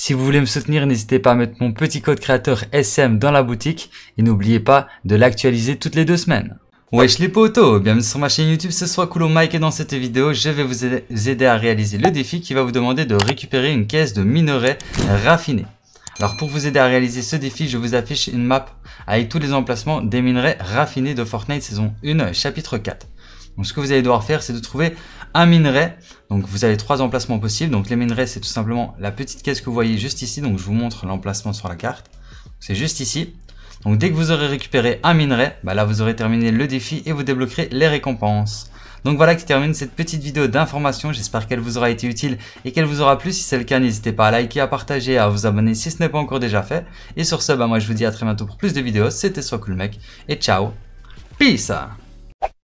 Si vous voulez me soutenir, n'hésitez pas à mettre mon petit code créateur SM dans la boutique et n'oubliez pas de l'actualiser toutes les deux semaines. Wesh les potos, bienvenue sur ma chaîne YouTube, ce soit Coolo Mike et dans cette vidéo je vais vous aider à réaliser le défi qui va vous demander de récupérer une caisse de minerais raffinés. Alors pour vous aider à réaliser ce défi, je vous affiche une map avec tous les emplacements des minerais raffinés de Fortnite saison 1 chapitre 4. Donc ce que vous allez devoir faire c'est de trouver un minerai. Donc vous avez trois emplacements possibles. Donc les minerais, c'est tout simplement la petite caisse que vous voyez juste ici. Donc je vous montre l'emplacement sur la carte. C'est juste ici. Donc dès que vous aurez récupéré un minerai, bah là vous aurez terminé le défi et vous débloquerez les récompenses. Donc voilà qui termine cette petite vidéo d'information, j'espère qu'elle vous aura été utile et qu'elle vous aura plu. Si c'est le cas, n'hésitez pas à liker, à partager, à vous abonner si ce n'est pas encore déjà fait. Et sur ce, bah moi je vous dis à très bientôt pour plus de vidéos, c'était Soit Cool Mec et ciao, peace